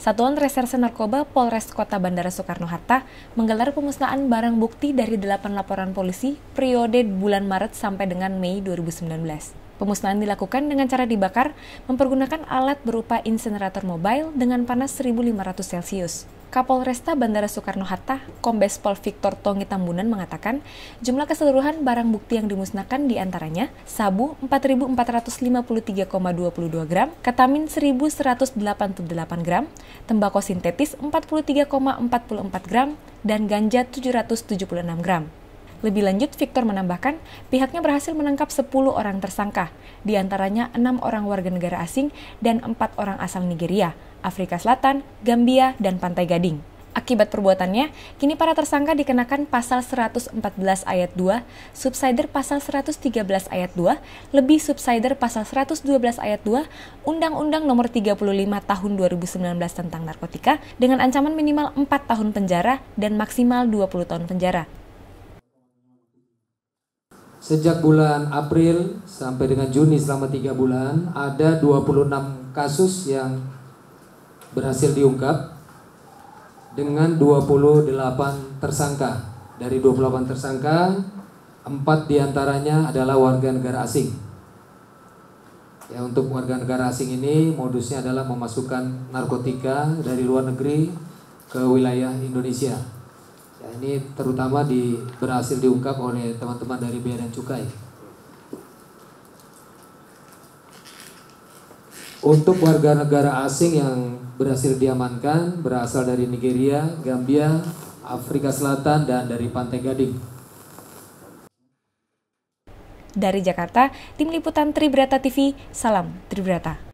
Satuan Reserse Narkoba Polres Kota Bandara Soekarno-Hatta menggelar pemusnahan barang bukti dari delapan laporan polisi periode bulan Maret sampai dengan Mei 2019. Pemusnahan dilakukan dengan cara dibakar mempergunakan alat berupa insenerator mobile dengan panas 1500 Celcius. Kapolresta Bandara Soekarno-Hatta, Kombes Pol Victor Tongi Tambunan mengatakan, jumlah keseluruhan barang bukti yang dimusnahkan diantaranya sabu 4.453,22 gram, ketamin 1.188 gram, tembakau sintetis 43,44 gram, dan ganja 776 gram. Lebih lanjut, Victor menambahkan, pihaknya berhasil menangkap 10 orang tersangka, diantaranya 6 orang warga negara asing dan 4 orang asal Nigeria, Afrika Selatan, Gambia, dan Pantai Gading. Akibat perbuatannya, kini para tersangka dikenakan pasal 114 ayat 2, subsider pasal 113 ayat 2, lebih subsider pasal 112 ayat 2, Undang-Undang Nomor 35 Tahun 2019 tentang Narkotika dengan ancaman minimal 4 tahun penjara dan maksimal 20 tahun penjara. Sejak bulan April sampai dengan Juni selama tiga bulan ada 26 kasus yang berhasil diungkap dengan 28 tersangka. Dari 28 tersangka, 4 diantaranya adalah warga negara asing. Ya, untuk warga negara asing ini modusnya adalah memasukkan narkotika dari luar negeri ke wilayah Indonesia. Ya, ini terutama di, berhasil diungkap oleh teman-teman dari Bea dan Cukai. Untuk warga negara asing yang berhasil diamankan berasal dari Nigeria, Gambia, Afrika Selatan, dan dari Pantai Gading. Dari Jakarta, Tim Liputan Tribrata TV, Salam Tribrata.